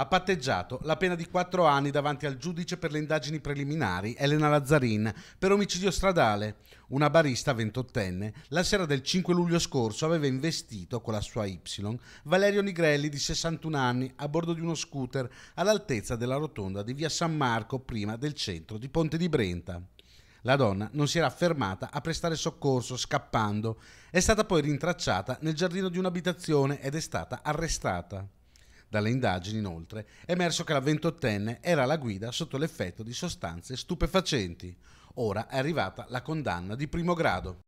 ha patteggiato la pena di quattro anni davanti al giudice per le indagini preliminari Elena Lazzarin per omicidio stradale. Una barista ventottenne la sera del 5 luglio scorso aveva investito con la sua Y Valerio Nigrelli di 61 anni a bordo di uno scooter all'altezza della rotonda di via San Marco prima del centro di Ponte di Brenta. La donna non si era fermata a prestare soccorso scappando, è stata poi rintracciata nel giardino di un'abitazione ed è stata arrestata. Dalle indagini, inoltre, è emerso che la ventottenne era alla guida sotto l'effetto di sostanze stupefacenti. Ora è arrivata la condanna di primo grado.